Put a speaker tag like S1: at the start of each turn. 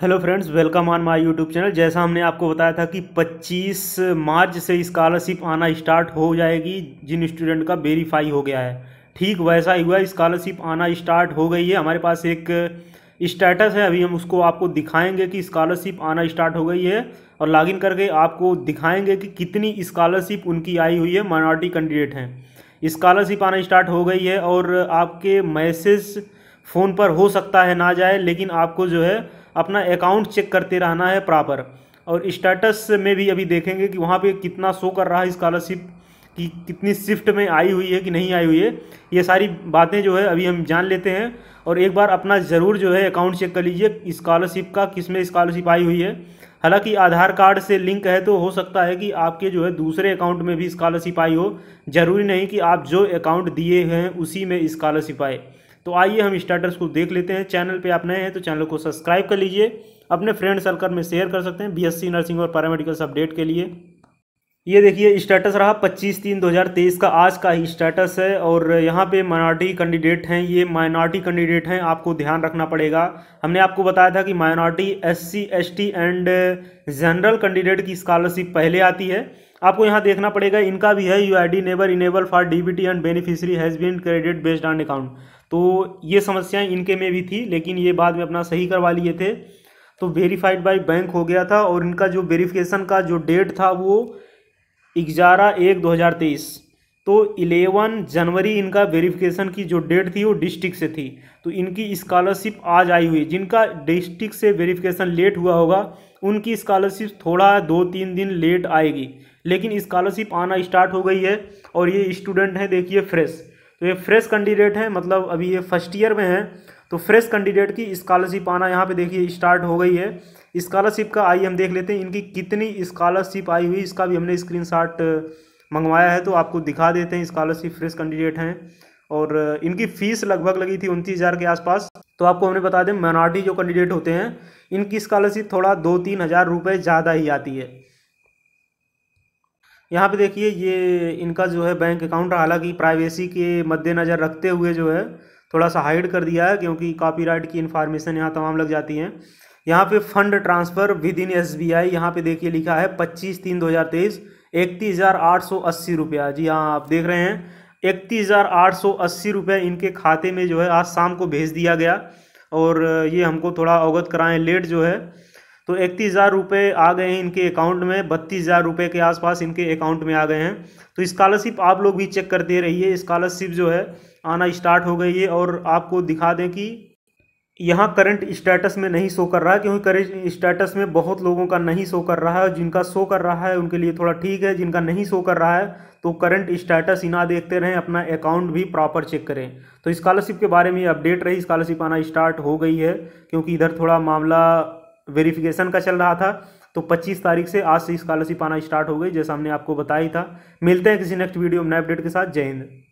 S1: hello friends welcome on my YouTube channel जैसा हमने आपको बताया था कि 25 मार्च से स्कॉलरशिप आना स्टार्ट हो जाएगी जिन स्टूडेंट का वेरीफाई हो गया है ठीक वैसा ही हुआ स्कॉलरशिप आना स्टार्ट हो गई है हमारे पास एक स्टेटस है अभी हम उसको आपको दिखाएंगे कि स्कॉलरशिप आना स्टार्ट हो गई है और लॉग करके आपको दिखाएँगे कि कितनी स्कॉलरशिप उनकी आई हुई है माइनॉरिटी कैंडिडेट हैं स्कॉलरशिप आना स्टार्ट हो गई है और आपके मैसेज फ़ोन पर हो सकता है ना जाए लेकिन आपको जो है अपना अकाउंट चेक करते रहना है प्रॉपर और स्टेटस में भी अभी देखेंगे कि वहाँ पे कितना शो कर रहा है स्कॉलरशिप कि कितनी शिफ्ट में आई हुई है कि नहीं आई हुई है ये सारी बातें जो है अभी हम जान लेते हैं और एक बार अपना ज़रूर जो है अकाउंट चेक कर लीजिए स्कॉलरशिप का किस में स्कॉलरशिप आई हुई है हालांकि आधार कार्ड से लिंक है तो हो सकता है कि आपके जो है दूसरे अकाउंट में भी स्कॉलरशिप आई हो ज़रूरी नहीं कि आप जो अकाउंट दिए हैं उसी में स्कॉलरशिप आए तो आइए हम स्टार्टर्स को देख लेते हैं चैनल पे आप नए हैं तो चैनल को सब्सक्राइब कर लीजिए अपने फ्रेंड सर्कल में शेयर कर सकते हैं बीएससी नर्सिंग और पैरामेडिकल्स अपडेट के लिए ये देखिए स्टेटस रहा 25 तीन 2023 का आज का ही स्टेटस है और यहाँ पे माइनॉरिटी कैंडिडेट हैं ये माइनॉरिटी कैंडिडेट हैं आपको ध्यान रखना पड़ेगा हमने आपको बताया था कि minority SC ST and general candidate की स्कॉलरशिप पहले आती है आपको यहाँ देखना पड़ेगा इनका भी है U I D never enable for D B T and beneficiary has been credit based on account तो ये समस्याएं इनके में भी थी लेकिन ये बाद में अपना सही करवा लिए थे तो वेरीफाइड बाई बैंक हो गया था और इनका जो वेरीफिकेशन का जो डेट था वो ग्यारह एक दो हज़ार तेईस तो 11 जनवरी इनका वेरिफिकेशन की जो डेट थी वो डिस्ट्रिक्ट से थी तो इनकी स्कॉलरशिप आज आई हुई जिनका डिस्ट्रिक्ट से वेरिफिकेशन लेट हुआ होगा उनकी स्कॉलरशिप थोड़ा दो तीन दिन लेट आएगी लेकिन स्कॉलरशिप आना स्टार्ट हो गई है और ये स्टूडेंट हैं देखिए फ्रेश तो ये फ्रेश कैंडिडेट हैं मतलब अभी ये फर्स्ट ईयर में हैं तो फ्रेश कैंडिडेट की स्कॉलरशिप आना यहाँ पे देखिए स्टार्ट हो गई है स्कॉलरशिप का आई हम देख लेते हैं इनकी कितनी स्कॉलरशिप आई हुई इसका भी हमने स्क्रीनशॉट मंगवाया है तो आपको दिखा देते हैं स्कॉलरशिप फ्रेश कैंडिडेट हैं और इनकी फ़ीस लगभग लगी थी उनतीस हज़ार के आसपास तो आपको हमने बता दें माइनॉरिटी जो कैंडिडेट होते हैं इनकी स्कॉलरशिप थोड़ा दो तीन हज़ार रुपये ज़्यादा ही आती है यहाँ पे देखिए ये इनका जो है बैंक अकाउंट हालांकि प्राइवेसी के मद्देनज़र रखते हुए जो है थोड़ा सा हाइड कर दिया है क्योंकि कॉपीराइट की इन्फॉर्मेशन यहाँ तमाम लग जाती हैं यहाँ पे fund transfer within S B I यहाँ देखिए लिखा है पच्चीस तीन दो हज़ार तेईस इकतीस हज़ार आठ सौ अस्सी रुपया जी हाँ आप देख रहे हैं इकतीस हज़ार आठ सौ अस्सी रुपये इनके खाते में जो है आज शाम को भेज दिया गया और ये हमको थोड़ा अवगत कराएं लेट जो है तो इकतीस हज़ार रुपये आ गए हैं इनके अकाउंट में बत्तीस हज़ार रुपये के आसपास इनके अकाउंट में आ गए हैं तो स्कॉलरशिप आप लोग भी चेक करते रहिए स्कॉलरशिप जो है आना स्टार्ट हो गई है और आपको दिखा दें कि यहाँ करंट स्टेटस में नहीं शो कर रहा है क्योंकि करंट स्टेटस में बहुत लोगों का नहीं शो कर रहा है जिनका शो कर रहा है उनके लिए थोड़ा ठीक है जिनका नहीं शो कर रहा है तो करंट स्टेटस ही ना देखते रहें अपना अकाउंट भी प्रॉपर चेक करें तो स्कॉलरशिप के बारे में ये अपडेट रही स्कॉलरशिप आना स्टार्ट हो गई है क्योंकि इधर थोड़ा मामला वेरिफिकेशन का चल रहा था तो पच्चीस तारीख से आज से स्कॉलरशिप आना स्टार्ट हो गई जैसा हमने आपको बताया था मिलते हैं किसी नेक्स्ट वीडियो में नए अपडेट के साथ जय हिंद